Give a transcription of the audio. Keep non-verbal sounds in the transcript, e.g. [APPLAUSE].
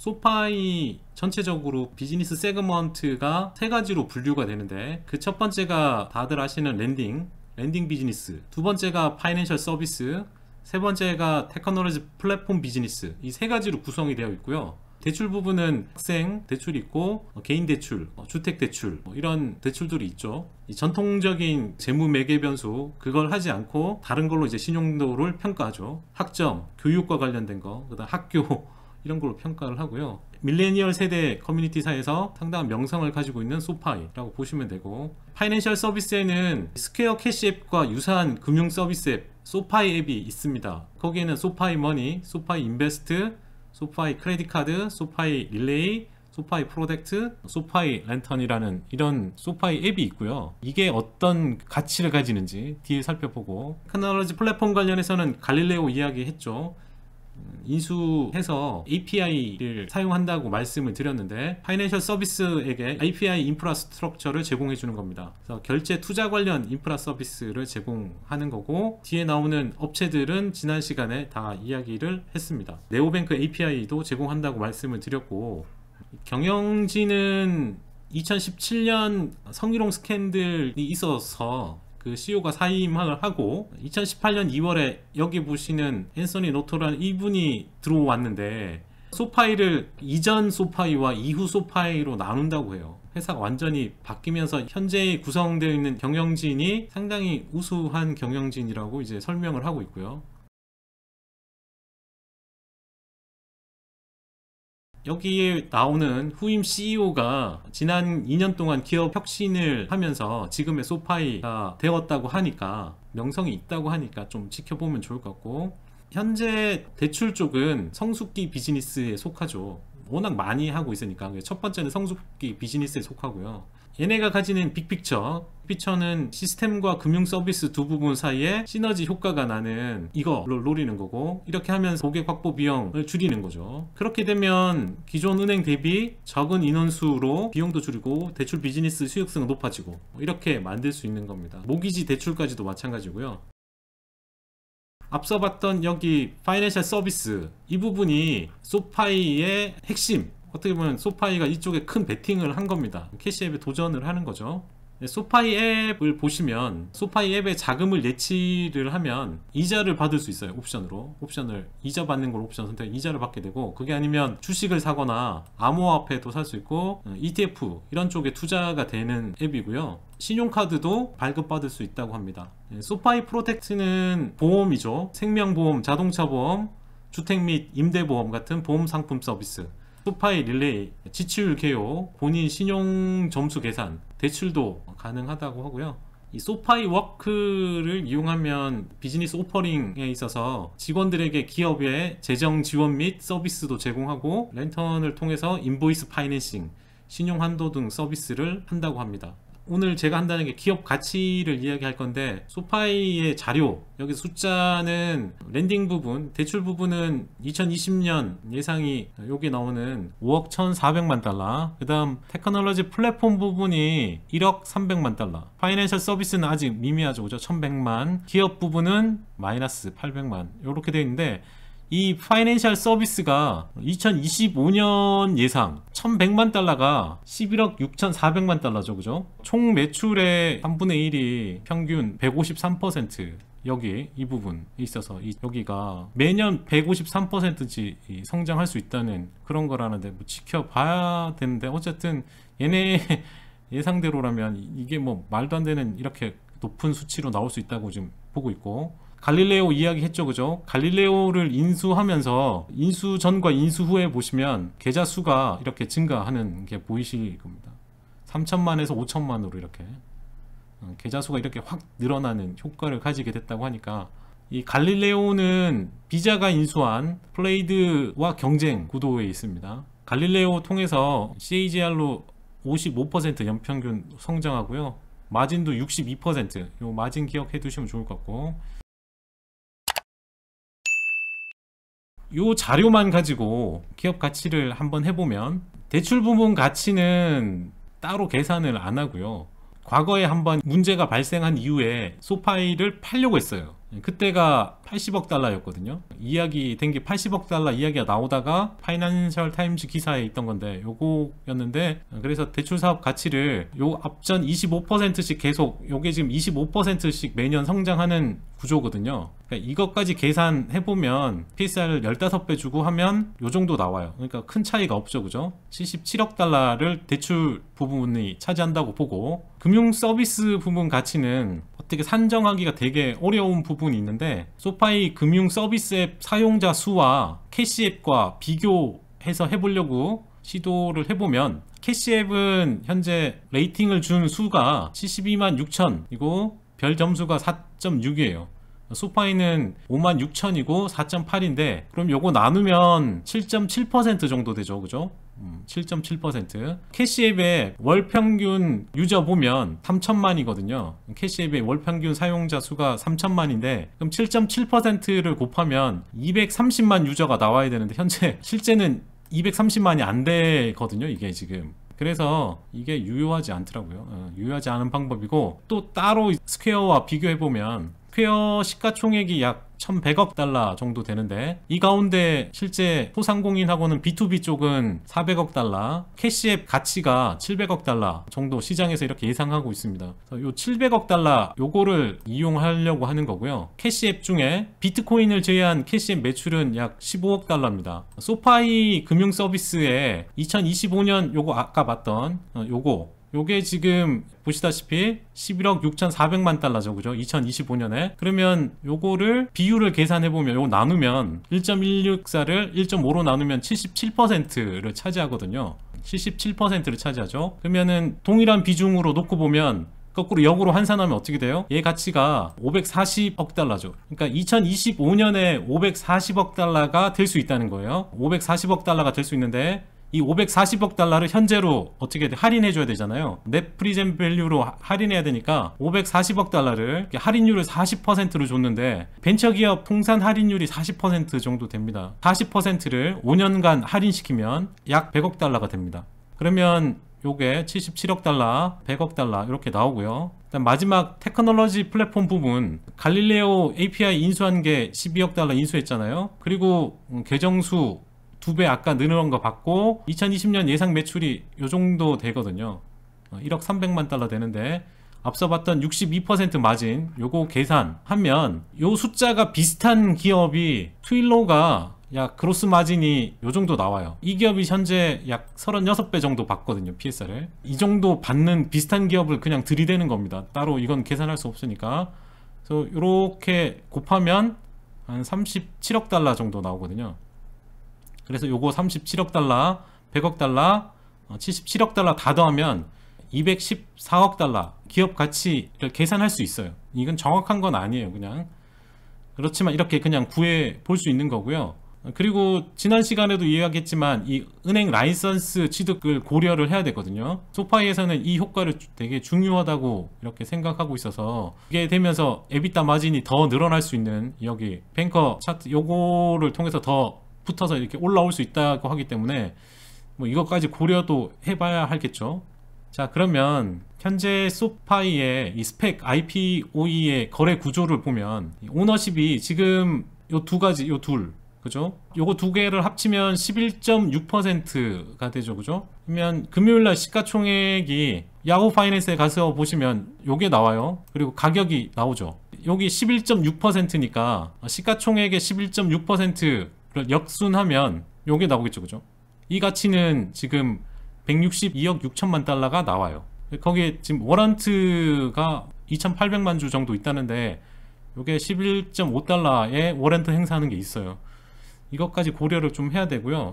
소파이 전체적으로 비즈니스 세그먼트가 세 가지로 분류가 되는데 그 첫 번째가 다들 아시는 랜딩 랜딩 비즈니스 두 번째가 파이낸셜 서비스 세 번째가 테크놀로지 플랫폼 비즈니스 이 세 가지로 구성이 되어 있고요 대출 부분은 학생 대출 있고 어, 개인 대출, 어, 주택 대출 뭐 이런 대출들이 있죠. 전통적인 재무 매개 변수 그걸 하지 않고 다른 걸로 이제 신용도를 평가하죠. 학점, 교육과 관련된 거, 그다음 학교 이런 걸로 평가를 하고요 밀레니얼 세대 커뮤니티 사에서 상당한 명성을 가지고 있는 소파이라고 보시면 되고 파이낸셜 서비스에는 스퀘어 캐시 앱과 유사한 금융 서비스 앱 소파이 앱이 있습니다 거기에는 소파이 머니, 소파이 인베스트, 소파이 크레딧 카드, 소파이 릴레이, 소파이 프로젝트, 소파이 랜턴이라는 이런 소파이 앱이 있고요. 이게 어떤 가치를 가지는지 뒤에 살펴보고 카나로지 플랫폼 관련해서는 갈릴레오 이야기 했죠. 인수해서 API를 사용한다고 말씀을 드렸는데 파이낸셜 서비스에게 API 인프라 스트럭처를 제공해 주는 겁니다 그래서 결제 투자 관련 인프라 서비스를 제공하는 거고 뒤에 나오는 업체들은 지난 시간에 다 이야기를 했습니다 네오뱅크 API도 제공한다고 말씀을 드렸고 경영진은 2017년 성희롱 스캔들이 있어서 그 CEO가 사임을 하고 2018년 2월에 여기 보시는 앤서니 노토라는 이분이 들어왔는데 소파이를 이전 소파이와 이후 소파이로 나눈다고 해요 회사가 완전히 바뀌면서 현재 구성되어 있는 경영진이 상당히 우수한 경영진이라고 이제 설명을 하고 있고요 여기에 나오는 후임 CEO가 지난 2년 동안 기업 혁신을 하면서 지금의 소파이가 되었다고 하니까 명성이 있다고 하니까 좀 지켜보면 좋을 것 같고 현재 대출 쪽은 성숙기 비즈니스에 속하죠 워낙 많이 하고 있으니까 첫 번째는 성숙기 비즈니스에 속하고요 얘네가 가지는 빅픽처 빅픽처는 시스템과 금융 서비스 두 부분 사이에 시너지 효과가 나는 이거를 노리는 거고 이렇게 하면서 고객 확보 비용을 줄이는 거죠 그렇게 되면 기존 은행 대비 적은 인원수로 비용도 줄이고 대출 비즈니스 수익성은 높아지고 뭐 이렇게 만들 수 있는 겁니다 모기지 대출까지도 마찬가지고요 앞서 봤던 여기 파이낸셜 서비스 이 부분이 소파이의 핵심 어떻게 보면 소파이가 이쪽에 큰 베팅을 한 겁니다 캐시앱에 도전을 하는 거죠 네, 소파이 앱을 보시면 소파이 앱에 자금을 예치를 하면 이자를 받을 수 있어요 옵션으로 옵션을 이자 받는 걸 옵션 선택 이자를 받게 되고 그게 아니면 주식을 사거나 암호화폐도 살 수 있고 음, ETF 이런 쪽에 투자가 되는 앱이고요 신용카드도 발급받을 수 있다고 합니다 네, 소파이 프로텍트는 보험이죠 생명보험, 자동차보험 주택 및 임대보험 같은 보험 상품 서비스 쿠파이 릴레이, 지출 개요, 본인 신용 점수 계산, 대출도 가능하다고 하고요. 이 소파이 워크를 이용하면 비즈니스 오퍼링에 있어서 직원들에게 기업의 재정 지원 및 서비스도 제공하고 랜턴을 통해서 인보이스 파이낸싱, 신용 한도 등 서비스를 한다고 합니다. 오늘 제가 한다는 게 기업 가치를 이야기할 건데 소파이의 자료 여기 숫자는 랜딩 부분 대출 부분은 2020년 예상이 여기 나오는 5억 1,400만 달러 그 다음 테크놀로지 플랫폼 부분이 1억 300만 달러 파이낸셜 서비스는 아직 미미하죠 그죠 렇 1,100만 기업 부분은 마이너스 800만 이렇게 되어 있는데 이 파이낸셜 서비스가 2025년 예상 1100만 달러가 11억 6400만 달러죠 그죠 총 매출의 3분의 1이 평균 153% 여기 이 부분 에 있어서 이, 여기가 매년 153%지 성장할 수 있다는 그런 거라는데 뭐 지켜봐야 되는데 어쨌든 얘네 [LAUGHS] 예상대로라면 이게 뭐 말도 안 되는 이렇게 높은 수치로 나올 수 있다고 지금 보고 있고 갈릴레오 이야기 했죠 그죠 갈릴레오를 인수하면서 인수 전과 인수 후에 보시면 계좌 수가 이렇게 증가하는 게 보이실 겁니다 3천만에서 5천만으로 이렇게 어, 계좌 수가 이렇게 확 늘어나는 효과를 가지게 됐다고 하니까 이 갈릴레오는 비자가 인수한 플레이드와 경쟁 구도에 있습니다 갈릴레오 통해서 CAGR로 55% 연평균 성장하고요 마진도 62%요 마진 기억해 두시면 좋을 것 같고 요 자료만 가지고 기업 가치를 한번 해보면 대출 부분 가치는 따로 계산을 안 하고요 과거에 한번 문제가 발생한 이후에 소파이를 팔려고 했어요 그때가 80억 달러였거든요 이야기 된 게 80억 달러 이야기가 나오다가 파이낸셜 타임즈 기사에 있던 건데 요거였는데 그래서 대출 사업 가치를 요 앞전 25%씩 계속 요게 지금 25%씩 매년 성장하는 구조거든요 그러니까 이것까지 계산해 보면 PSR 을 15배 주고 하면 요 정도 나와요. 그러니까 큰 차이가 없죠. 그죠? 77억 달러를 대출 부분이 차지한다고 보고 금융 서비스 부분 가치는 어떻게 산정하기가 되게 어려운 부분이 있는데 소파이 금융 서비스 앱 사용자 수와 캐시 앱과 비교해서 해보려고 시도를 해보면 캐시 앱은 현재 레이팅을 준 수가 72만 6천 이고 별 점수가 4.6이에요 소파이는 56,000이고 4.8인데 그럼 요거 나누면 7.7% 정도 되죠 그죠? 7.7% 음, 캐시앱의 월평균 유저 보면 3천만이거든요 캐시앱의 월평균 사용자 수가 3천만인데 그럼 7.7%를 곱하면 230만 유저가 나와야 되는데 현재 [LAUGHS] 실제는 230만이 안 되거든요 이게 지금 그래서 이게 유효하지 않더라고요 어, 유효하지 않은 방법이고 또 따로 스퀘어와 비교해보면 퀘어 시가총액이 약 1100억 달러 정도 되는데 이 가운데 실제 소상공인하고는 B2B 쪽은 400억 달러 캐시앱 가치가 700억 달러 정도 시장에서 이렇게 예상하고 있습니다 그 700억 달러 요거를 이용하려고 하는 거고요 캐시앱 중에 비트코인을 제외한 캐시앱 매출은 약 15억 달러입니다 소파이 금융 서비스에 2025년 요거 아까 봤던 어, 요거 요게 지금 보시다시피 11억 6,400만 달러죠. 그죠? 2025년에. 그러면 요거를 비율을 계산해보면 요거 나누면 1.164를 1.5로 나누면 77%를 차지하거든요. 77%를 차지하죠. 그러면은 동일한 비중으로 놓고 보면 거꾸로 역으로 환산하면 어떻게 돼요? 얘 가치가 540억 달러죠. 그러니까 2025년에 540억 달러가 될 수 있다는 거예요. 540억 달러가 될 수 있는데 이 540억 달러를 현재로 어떻게 할인해 줘야 되잖아요 넷 프리젠 밸류로 할인해야 되니까 540억 달러를 할인율을 40%로 줬는데 벤처기업 통산 할인율이 40% 정도 됩니다 40%를 5년간 할인시키면 약 100억 달러가 됩니다 그러면 요게 77억 달러, 100억 달러 이렇게 나오고요. 일단 마지막 테크놀로지 플랫폼 부분 갈릴레오 API 인수한 게 12억 달러 인수했잖아요. 그리고 계정수 음, 두배 아까 늘은 거 받고 2020년 예상 매출이 요 정도 되거든요 1억 어, 300만 달러 되는데 앞서 봤던 62% 마진 요거 계산하면 요 숫자가 비슷한 기업이 트윌로가 약 그로스 마진이 요 정도 나와요 이 기업이 현재 약 36배 정도 받거든요 PSR을 이 정도 받는 비슷한 기업을 그냥 들이대는 겁니다 따로 이건 계산할 수 없으니까 그래서 요렇게 곱하면 한 37억 달러 정도 나오거든요 그래서 요거 37억 달러, 100억 달러, 77억 어, 달러 다 더하면 214억 달러 기업 가치를 계산할 수 있어요. 이건 정확한 건 아니에요, 그냥. 그렇지만 이렇게 그냥 구해 볼 수 있는 거고요. 그리고 지난 시간에도 이야기했지만 이 은행 라이선스 취득을 고려를 해야 되거든요 소파이에서는 이 효과를 되게 중요하다고 이렇게 생각하고 있어서 이게 되면서 에비타 마진이 더 늘어날 수 있는 여기 뱅커 차트 요거를 통해서 더 붙어서 이렇게 올라올 수 있다고 하기 때문에 뭐 이것까지 고려도 해봐야 하겠죠 자 그러면 현재 소파이의 이 스펙 IPOE의 거래 구조를 보면 오너십이 지금 요 두 가지 요 둘 그죠? 요거 두 개를 합치면 11.6%가 되죠 그죠? 그러면 금요일날 시가총액이 야후 파이낸스에 가서 보시면 요게 나와요 그리고 가격이 나오죠 여기 11.6%니까 시가총액의 11.6% 역순하면 요게 나오겠죠 그죠 이 가치는 지금 162억 6천만 달러가 나와요 거기에 지금 워런트가 2800만 주 정도 있다는데 요게 11.5달러에 워런트 행사하는 게 있어요 이것까지 고려를 좀 해야 되고요